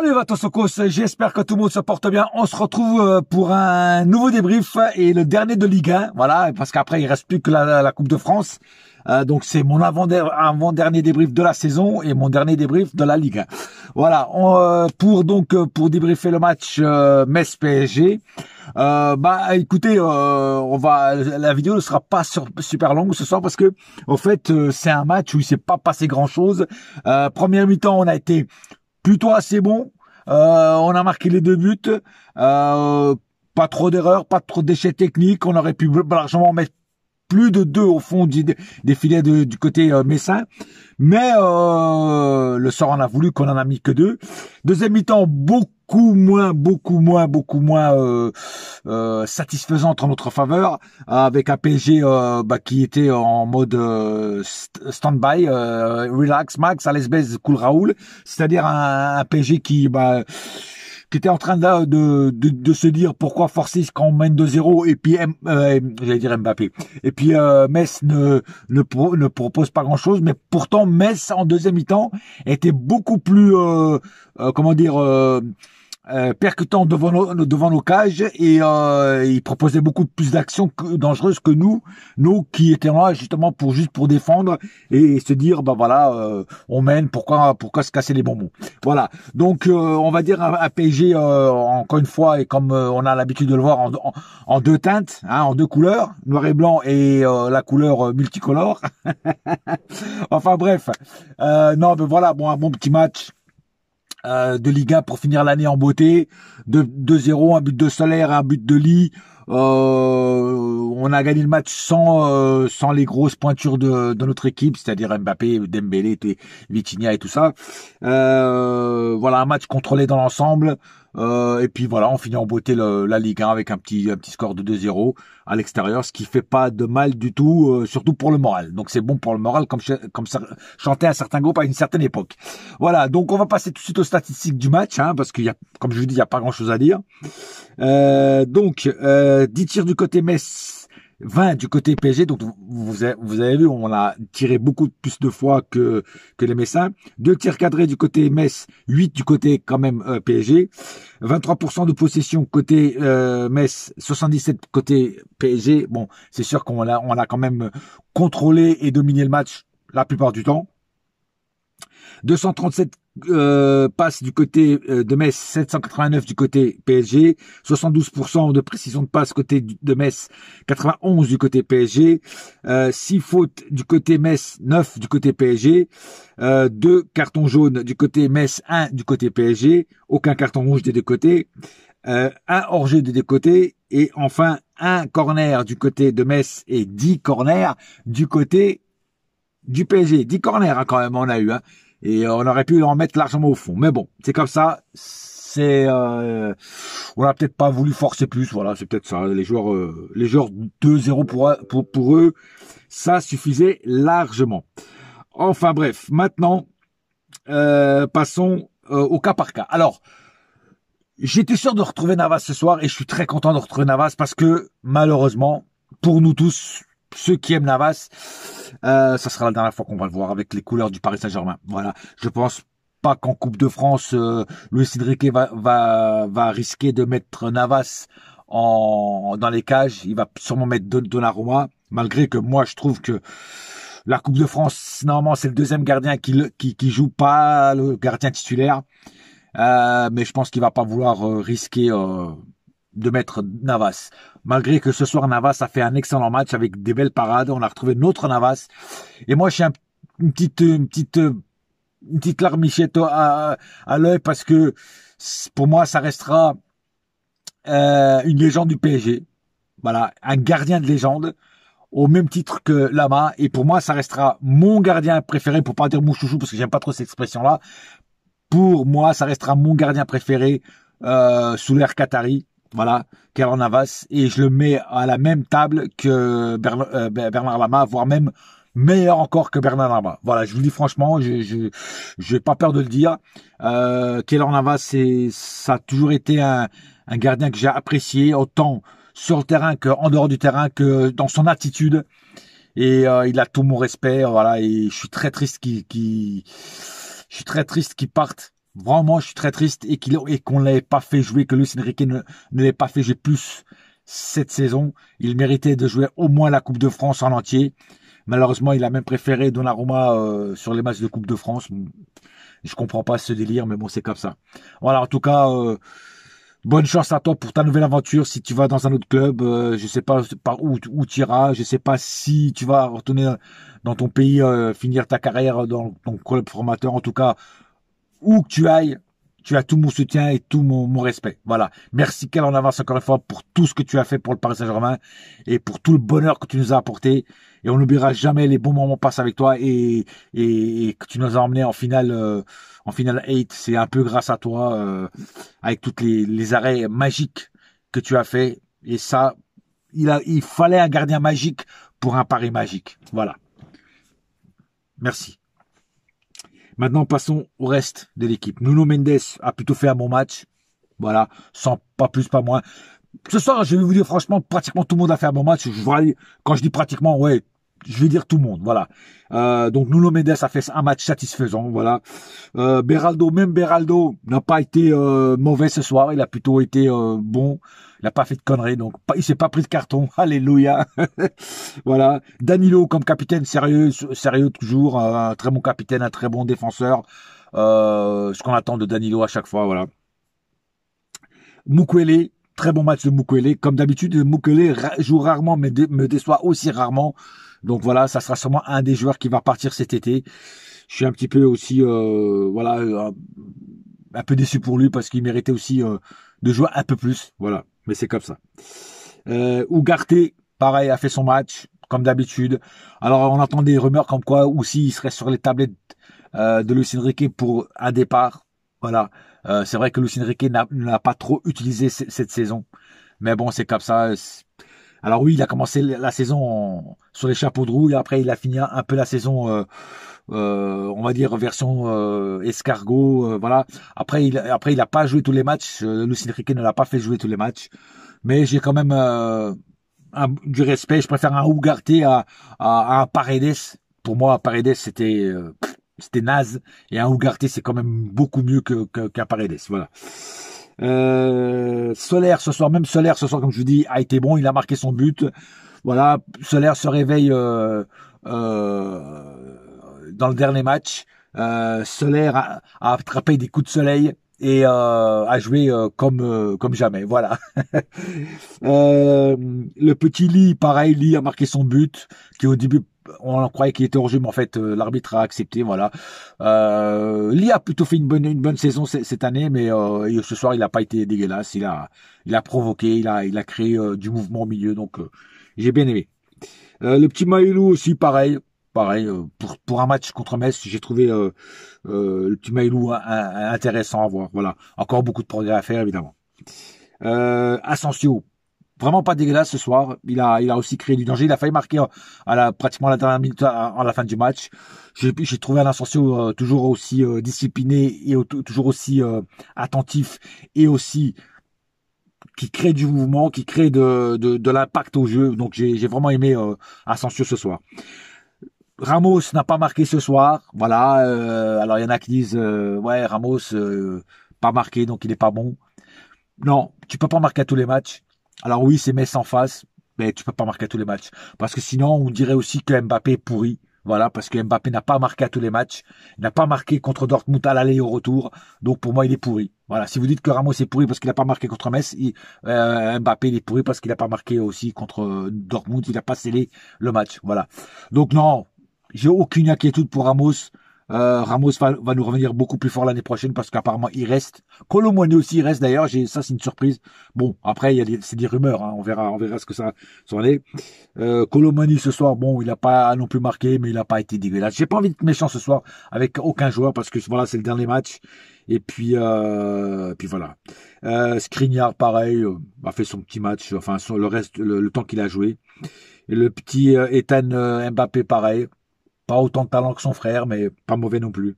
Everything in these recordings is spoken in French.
Salut j'espère que tout le monde se porte bien. On se retrouve euh, pour un nouveau débrief et le dernier de Ligue 1. Voilà, parce qu'après il reste plus que la, Coupe de France. Euh, donc c'est mon avant-dernier débrief de la saison et mon dernier débrief de la Ligue 1. Voilà, on, euh, pour donc pour débriefer le match euh, Metz PSG. bah écoutez, on va la vidéo ne sera pas super longue ce soir parce que en fait c'est un match où il s'est pas passé grand chose. première mi-temps on a été plutôt assez bon. Euh, on a marqué les deux buts. Euh, pas trop d'erreurs, pas trop de déchets techniques. On aurait pu largement mettre plus de deux au fond des filets du côté euh, Messin. Mais euh, le sort en a voulu qu'on en a mis que deux. Deuxième mi-temps, beaucoup moins, beaucoup moins, beaucoup moins euh, euh en notre faveur, avec un PSG bah, qui était en mode stand-by, relax Max, à l'aise cool Raoul, c'est-à-dire un, un PSG qui... Bah, qui était en train de, de, de, se dire pourquoi forcer quand on mène 2-0 et puis euh, j'allais dire Mbappé et puis euh, Metz ne, ne, ne propose pas grand chose mais pourtant Metz en deuxième mi-temps était beaucoup plus euh, euh, comment dire euh, euh, percutant devant nos, devant nos cages et euh, il proposait beaucoup plus d'actions dangereuses que nous, nous qui étions là justement pour juste pour défendre et, se dire bah ben voilà euh, on mène pourquoi pourquoi se casser les bonbons. Voilà donc euh, on va dire un, encore une fois et comme on a l'habitude de le voir en, deux teintes, hein, en deux couleurs noir et blanc et la couleur multicolore. enfin bref non mais voilà bon un bon petit match euh, de Liga pour finir l'année en beauté. 2-0, un but de Solaire, un but de lit euh, on a gagné le match sans euh, sans les grosses pointures de, de notre équipe, c'est-à-dire Mbappé, Dembélé, Vitinha et tout ça. voilà un match contrôlé dans l'ensemble. Euh, et puis voilà, on finit en beauté le, la Ligue 1 avec un petit, un petit score de 2-0 à l'extérieur, ce qui fait pas de mal du tout, euh, surtout pour le moral. Donc c'est bon pour le moral, comme, comme chantait un certain groupe à une certaine époque. Voilà, donc on va passer tout de suite aux statistiques du match, hein, parce qu'il y a, comme je vous dis, il n'y a pas grand-chose à dire. Euh, donc, 10 euh, tirs du côté Metz, 20 du côté PSG, donc vous avez, vous avez vu, on a tiré beaucoup plus de fois que, que les Messins. Deux tirs cadrés du côté MESS 8 du côté quand même euh, PSG. 23% de possession côté euh, 77 côté PSG. Bon, c'est sûr qu'on a, on a quand même contrôlé et dominé le match la plupart du temps. 237 euh, passe du côté euh, de Metz, 789 du côté PSG, 72% de précision de passe côté de Metz, 91 du côté PSG, euh, 6 fautes du côté Metz, 9 du côté PSG, euh, 2 cartons jaunes du côté Metz, 1 du côté PSG, aucun carton rouge des deux côtés, euh, 1 hors-jeu des deux côtés, et enfin un corner du côté de Metz et 10 corners du côté du PSG. 10 corners hein, quand même on a eu. Hein. Et euh, on aurait pu en mettre largement au fond. Mais bon, c'est comme ça. C'est euh, on a peut-être pas voulu forcer plus. Voilà, c'est peut-être ça. Les joueurs, euh, les joueurs 2-0 pour, pour, eux, ça suffisait largement. Enfin bref, maintenant passons au cas par cas. Alors, j'étais sûr de retrouver Navas ce soir et je suis très content de retrouver Navas parce que malheureusement, pour nous tous, ceux qui aiment Navas, euh, ça sera la dernière fois qu'on va le voir avec les couleurs du Paris Saint-Germain. Voilà, je pense pas qu'en Coupe de France, Louis euh, Luis va, va, va risquer de mettre Navas en, dans les cages. Il va sûrement mettre Donnarumma, malgré que moi je trouve que la Coupe de France, normalement, c'est le deuxième gardien qui, qui, joue, pas le gardien titulaire. Euh, mais je pense qu'il va pas vouloir euh, risquer de mettre Navas. Malgré que ce soir, Navas a fait un excellent match avec des belles parades. On a retrouvé notre Navas. Et moi, j'ai une petite, une petite, une petite larmichette à, à l'œil parce que pour moi, ça restera euh, une légende du PSG. Voilà, un gardien de légende au même titre que Lama et pour moi ça restera mon gardien préféré pour pas dire mon chouchou parce que j'aime pas trop cette expression là pour moi ça restera mon gardien préféré euh, sous l'ère Qatari voilà, Keller Navas, et je le mets à la même table que euh, Bernard Lama, voire même meilleur encore que Bernard Lama. Voilà, je vous le dis franchement, je n'ai pas peur de le dire. Euh, Keller Navas, c'est ça a toujours été un, gardien que j'ai apprécié autant sur le terrain qu'en dehors du terrain que dans son attitude. Et euh, il a tout mon respect, voilà. Et je suis très triste qu'il, je suis très triste qu'il parte vraiment, je suis très triste et qu'on et qu'on l'ait pas fait jouer, que Luis Enrique ne, l'ait pas fait jouer plus cette saison. Il méritait de jouer au moins la Coupe de France en entier. Malheureusement, il a même préféré Donnarumma euh, sur les matchs de Coupe de France. Je comprends pas ce délire, mais bon, c'est comme ça. Voilà, en tout cas, euh, bonne chance à toi pour ta nouvelle aventure. Si tu vas dans un autre club, je euh, je sais pas par où, où tu iras, je sais pas si tu vas retourner dans ton pays, finir ta carrière dans ton club formateur. En tout cas, où que tu ailles, tu as tout mon soutien et tout mon, mon respect. Voilà. Merci qu'elle en avance encore une fois pour tout ce que tu as fait pour le Paris Saint-Germain et pour tout le bonheur que tu nous as apporté. Et on n'oubliera jamais les bons moments passés avec toi et, et, que tu nous as emmenés en finale euh, en finale 8. C'est un peu grâce à toi euh, avec toutes les, arrêts magiques que tu as fait. Et ça, il, il fallait un gardien magique pour un pari magique. Voilà. Merci. Maintenant, passons au reste de l'équipe. Nuno Mendes a plutôt fait un bon match. Voilà, sans pas plus, pas moins. Ce soir, je vais vous dire franchement, pratiquement tout le monde a fait un bon match. Je quand je dis pratiquement, ouais, je vais dire tout le monde, voilà. Euh, donc Nuno Mendes a fait un match satisfaisant, voilà. Euh, Beraldo, même Beraldo n'a pas été euh, mauvais ce soir, il a plutôt été bon, il n'a pas fait de conneries, donc il s'est pas pris de carton, alléluia. voilà. Danilo comme capitaine sérieux, sérieux toujours, un très bon capitaine, un très bon défenseur, ce qu'on attend de Danilo à chaque fois, voilà. Mukwele, très bon match de Mukwele, comme d'habitude Mukwele joue rarement mais me déçoit aussi rarement. Donc voilà, ça sera sûrement un des joueurs qui va repartir cet été. Je suis un petit peu aussi, euh, voilà, un, peu déçu pour lui parce qu'il méritait aussi euh, de jouer un peu plus. Voilà, mais c'est comme ça. Euh, Ougarté, pareil, a fait son match comme d'habitude. Alors on entend des rumeurs comme quoi aussi il serait sur les tablettes euh, de Lucien Riquet pour un départ. Voilà, c'est vrai que Lucien Riquet n'a pas trop utilisé cette saison, mais bon, c'est comme ça alors oui, il a commencé la saison sur les chapeaux de roue et après il a fini un, peu la saison, euh, euh, on va dire version euh, escargot. voilà. Après, il, après il a pas joué tous les matchs. Lucien Riquet ne l'a pas fait jouer tous les matchs, mais j'ai quand même du respect. Je préfère un Ougarté à, à, à, un Paredes. Pour moi, Paredes c'était c'était naze et un Ougarté c'est quand même beaucoup mieux que qu'un Paredes. Voilà. Euh, Solaire ce soir, même Solaire ce soir, comme je vous dis, a été bon. Il a marqué son but. Voilà, Solaire se réveille euh, euh, dans le dernier match. Solaire a, attrapé des coups de soleil et a joué comme comme jamais. Voilà. le petit Lee, pareil, Lee a marqué son but, qui au début on croyait qu'il était hors jeu, mais en fait, euh, l'arbitre a accepté. Voilà. Euh, a plutôt fait une bonne, une bonne saison cette année, mais euh, ce soir, il n'a pas été dégueulasse. Il a, il a provoqué, il a, il a créé euh, du mouvement au milieu. Donc, j'ai bien aimé. le petit Maïlou aussi, pareil. Pareil, pour, pour un match contre Metz, j'ai trouvé le petit Maïlou intéressant à voir. Voilà. Encore beaucoup de progrès à faire, évidemment. Euh, vraiment pas dégueulasse ce soir. Il a, il a aussi créé du danger. Il a failli marquer euh, à la, pratiquement à la dernière minute à, la fin du match. J'ai, j'ai trouvé un Asensio euh, toujours aussi euh, discipliné et toujours aussi attentif et aussi qui crée du mouvement, qui crée de, de, de l'impact au jeu. Donc j'ai, j'ai vraiment aimé Asensio ce soir. Ramos n'a pas marqué ce soir. Voilà. alors il y en a qui disent ouais Ramos pas marqué donc il est pas bon. Non, tu peux pas marquer à tous les matchs alors oui, c'est Metz en face, mais tu peux pas marquer à tous les matchs. Parce que sinon, on dirait aussi que Mbappé est pourri. Voilà, parce que Mbappé n'a pas marqué à tous les matchs. Il n'a pas marqué contre Dortmund à l'aller et au retour. Donc pour moi, il est pourri. Voilà, si vous dites que Ramos est pourri parce qu'il n'a pas marqué contre Metz, euh, Mbappé il est pourri parce qu'il n'a pas marqué aussi contre euh, Dortmund. Il n'a pas scellé le match. Voilà. Donc non, j'ai aucune inquiétude pour Ramos. Euh, Ramos va, nous revenir beaucoup plus fort l'année prochaine parce qu'apparemment il reste. Colomboigny aussi il reste d'ailleurs. J'ai ça c'est une surprise. Bon après il y a c'est des rumeurs. Hein, on verra on verra ce que ça s'en est. Euh, ce soir bon il n'a pas non plus marqué mais il n'a pas été dégueulasse. J'ai pas envie de méchant ce soir avec aucun joueur parce que voilà c'est le dernier match et puis euh, puis voilà. Euh, Skriniar pareil euh, a fait son petit match enfin son, le reste le, temps qu'il a joué. Et le petit euh, Ethan Mbappé pareil pas autant de talent que son frère, mais pas mauvais non plus.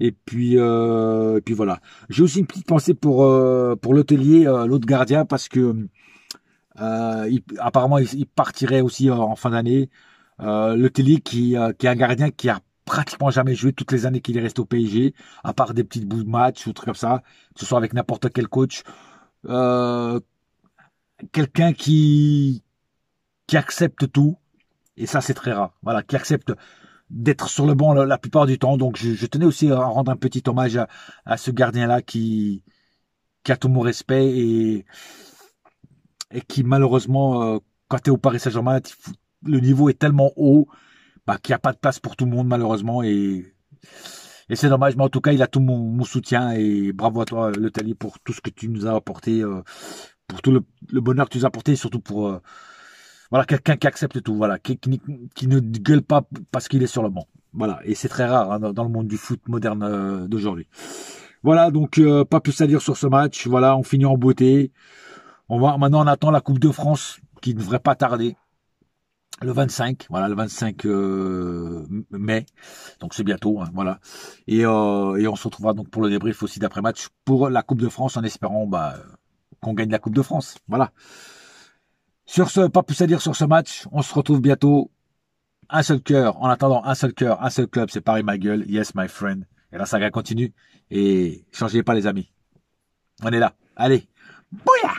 Et puis, euh, puis voilà. J'ai aussi une petite pensée pour euh, pour l'hôtelier, euh, l'autre gardien, parce que apparemment il, partirait aussi en fin d'année. l'hôtelier qui est un gardien qui a pratiquement jamais joué toutes les années qu'il est resté au PSG, à part des petites bouts de matchs ou trucs comme ça, que ce soit avec n'importe quel coach. Quelqu'un qui qui accepte tout, et ça, c'est très rare. Voilà, qui accepte d'être sur le banc la, plupart du temps. Donc, je, tenais aussi à rendre un petit hommage à, ce gardien-là qui, a tout mon respect et, qui, malheureusement, euh, quand tu es au Paris Saint-Germain, le niveau est tellement haut bah, qu'il n'y a pas de place pour tout le monde, malheureusement. Et, c'est dommage, mais en tout cas, il a tout mon, soutien. Et bravo à toi, Letali, pour tout ce que tu nous as apporté, euh, pour tout le, bonheur que tu nous as apporté, surtout pour. Euh, voilà, quelqu'un qui accepte tout, voilà, qui, qui, ne gueule pas parce qu'il est sur le banc. Voilà, et c'est très rare hein, dans le monde du foot moderne euh, d'aujourd'hui. Voilà, donc euh, pas plus à dire sur ce match. Voilà, on finit en beauté. On va maintenant on attend la Coupe de France qui ne devrait pas tarder. Le 25, voilà, le 25 euh, mai, donc c'est bientôt, hein, voilà. Et, on se retrouvera donc pour le débrief aussi d'après match pour la Coupe de France en espérant bah, qu'on gagne la Coupe de France, voilà. Sur ce, pas plus à dire sur ce match. On se retrouve bientôt. Un seul cœur. En attendant, un seul cœur, un seul club. C'est Paris, ma gueule. Yes, my friend. Et la saga continue. Et changez pas, les amis. On est là. Allez. Bouya!